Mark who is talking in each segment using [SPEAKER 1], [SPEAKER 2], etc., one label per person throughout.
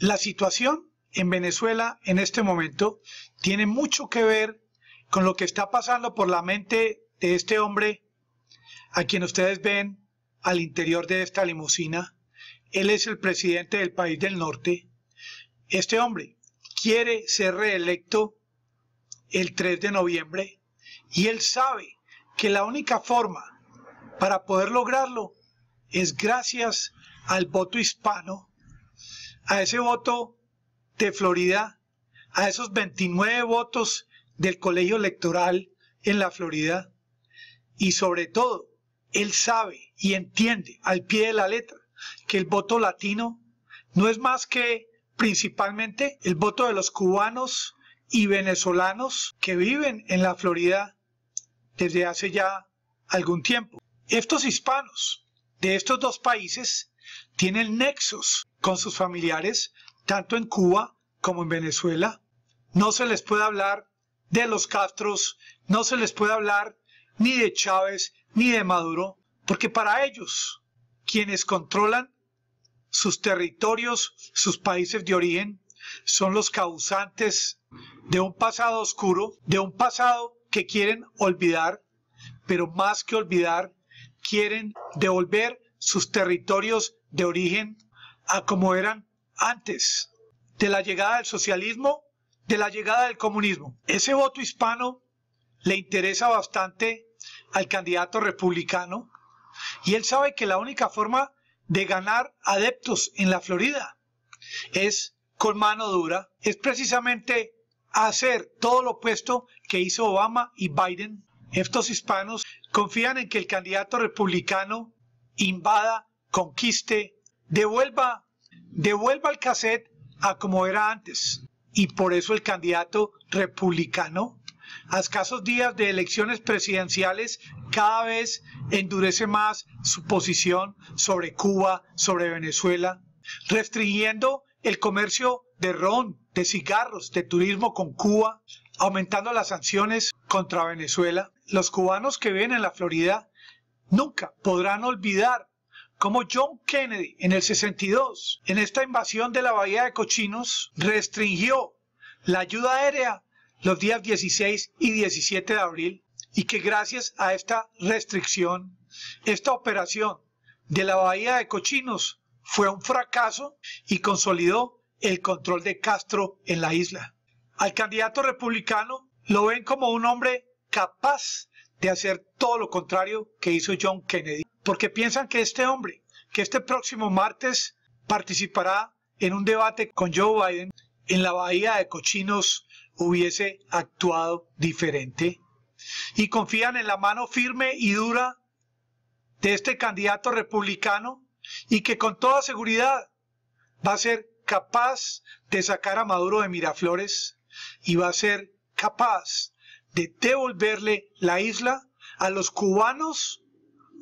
[SPEAKER 1] La situación en Venezuela en este momento tiene mucho que ver con lo que está pasando por la mente de este hombre a quien ustedes ven al interior de esta limusina. Él es el presidente del país del norte. Este hombre quiere ser reelecto el 3 de noviembre y él sabe que la única forma para poder lograrlo es gracias al voto hispano a ese voto de Florida, a esos 29 votos del colegio electoral en la Florida. Y sobre todo, él sabe y entiende al pie de la letra que el voto latino no es más que principalmente el voto de los cubanos y venezolanos que viven en la Florida desde hace ya algún tiempo. Estos hispanos de estos dos países tienen nexos con sus familiares, tanto en Cuba como en Venezuela. No se les puede hablar de los Castros, no se les puede hablar ni de Chávez ni de Maduro, porque para ellos, quienes controlan sus territorios, sus países de origen, son los causantes de un pasado oscuro, de un pasado que quieren olvidar, pero más que olvidar, quieren devolver sus territorios de origen a como eran antes de la llegada del socialismo, de la llegada del comunismo. Ese voto hispano le interesa bastante al candidato republicano y él sabe que la única forma de ganar adeptos en la Florida es con mano dura, es precisamente hacer todo lo opuesto que hizo Obama y Biden. Estos hispanos confían en que el candidato republicano invada, conquiste, devuelva, devuelva el cassette a como era antes. Y por eso el candidato republicano, a escasos días de elecciones presidenciales, cada vez endurece más su posición sobre Cuba, sobre Venezuela, restringiendo el comercio de ron, de cigarros, de turismo con Cuba, aumentando las sanciones contra Venezuela. Los cubanos que ven en la Florida nunca podrán olvidar como John Kennedy en el 62, en esta invasión de la Bahía de Cochinos, restringió la ayuda aérea los días 16 y 17 de abril y que gracias a esta restricción, esta operación de la Bahía de Cochinos fue un fracaso y consolidó el control de Castro en la isla. Al candidato republicano lo ven como un hombre capaz de hacer todo lo contrario que hizo John Kennedy porque piensan que este hombre, que este próximo martes participará en un debate con Joe Biden en la bahía de cochinos, hubiese actuado diferente. Y confían en la mano firme y dura de este candidato republicano y que con toda seguridad va a ser capaz de sacar a Maduro de Miraflores y va a ser capaz de devolverle la isla a los cubanos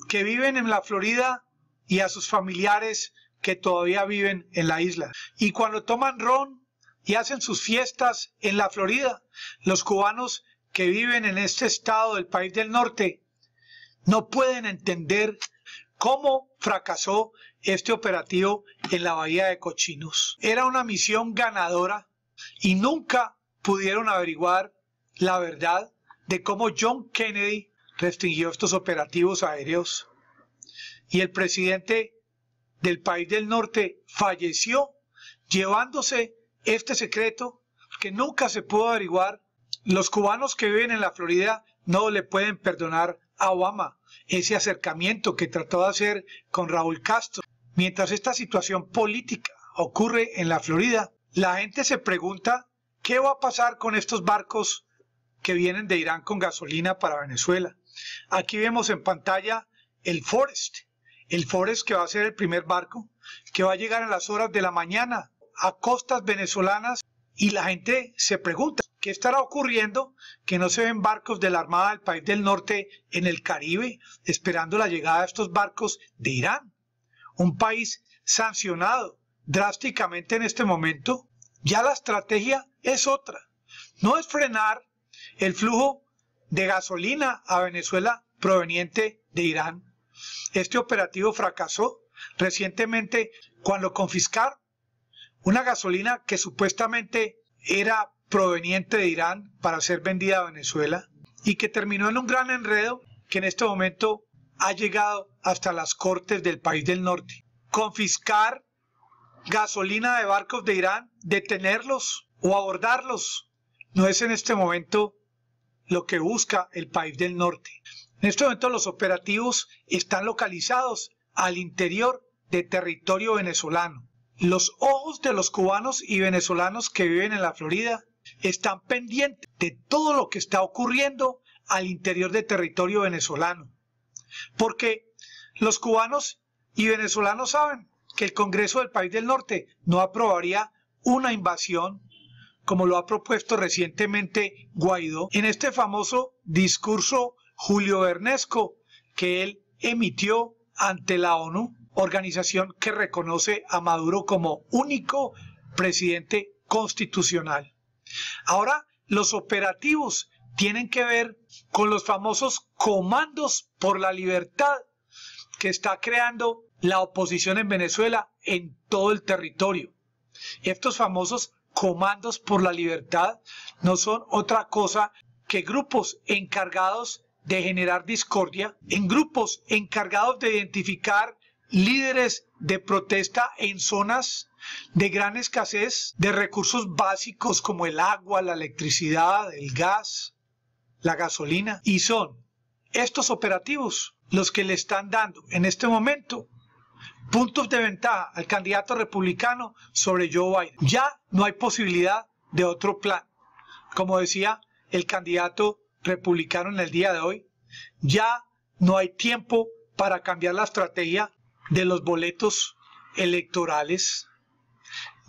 [SPEAKER 1] que viven en la Florida y a sus familiares que todavía viven en la isla. Y cuando toman ron y hacen sus fiestas en la Florida, los cubanos que viven en este estado del país del norte no pueden entender cómo fracasó este operativo en la bahía de Cochinos. Era una misión ganadora y nunca pudieron averiguar la verdad de cómo John Kennedy restringió estos operativos aéreos y el presidente del país del norte falleció llevándose este secreto que nunca se pudo averiguar. Los cubanos que viven en la Florida no le pueden perdonar a Obama ese acercamiento que trató de hacer con Raúl Castro. Mientras esta situación política ocurre en la Florida, la gente se pregunta qué va a pasar con estos barcos que vienen de Irán con gasolina para Venezuela. Aquí vemos en pantalla el Forest, el Forest que va a ser el primer barco, que va a llegar en las horas de la mañana a costas venezolanas y la gente se pregunta qué estará ocurriendo que no se ven barcos de la Armada del país del norte en el Caribe esperando la llegada de estos barcos de Irán, un país sancionado drásticamente en este momento, ya la estrategia es otra. No es frenar el flujo de gasolina a Venezuela proveniente de Irán. Este operativo fracasó recientemente cuando confiscar una gasolina que supuestamente era proveniente de Irán para ser vendida a Venezuela y que terminó en un gran enredo que en este momento ha llegado hasta las cortes del país del norte. Confiscar gasolina de barcos de Irán, detenerlos o abordarlos no es en este momento lo que busca el país del norte. En este momento los operativos están localizados al interior de territorio venezolano. Los ojos de los cubanos y venezolanos que viven en la Florida están pendientes de todo lo que está ocurriendo al interior de territorio venezolano. Porque los cubanos y venezolanos saben que el Congreso del país del norte no aprobaría una invasión como lo ha propuesto recientemente Guaidó en este famoso discurso Julio Bernesco que él emitió ante la ONU, organización que reconoce a Maduro como único presidente constitucional. Ahora, los operativos tienen que ver con los famosos comandos por la libertad que está creando la oposición en Venezuela en todo el territorio. Estos famosos Comandos por la Libertad no son otra cosa que grupos encargados de generar discordia, en grupos encargados de identificar líderes de protesta en zonas de gran escasez de recursos básicos como el agua, la electricidad, el gas, la gasolina. Y son estos operativos los que le están dando en este momento puntos de ventaja al candidato republicano sobre Joe Biden. Ya no hay posibilidad de otro plan. Como decía el candidato republicano en el día de hoy, ya no hay tiempo para cambiar la estrategia de los boletos electorales.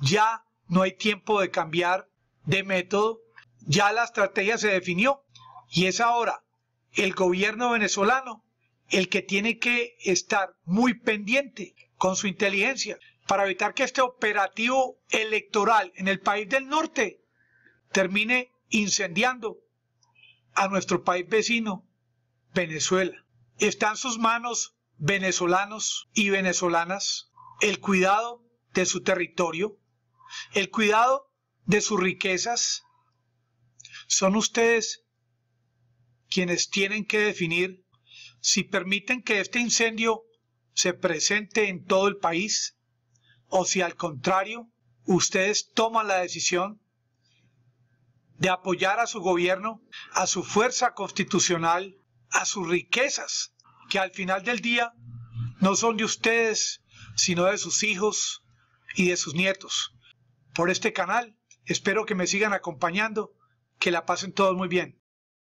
[SPEAKER 1] Ya no hay tiempo de cambiar de método. Ya la estrategia se definió y es ahora el gobierno venezolano el que tiene que estar muy pendiente con su inteligencia para evitar que este operativo electoral en el país del norte termine incendiando a nuestro país vecino, Venezuela. Está en sus manos, venezolanos y venezolanas, el cuidado de su territorio, el cuidado de sus riquezas. Son ustedes quienes tienen que definir si permiten que este incendio se presente en todo el país o si al contrario ustedes toman la decisión de apoyar a su gobierno, a su fuerza constitucional, a sus riquezas, que al final del día no son de ustedes, sino de sus hijos y de sus nietos. Por este canal, espero que me sigan acompañando, que la pasen todos muy bien.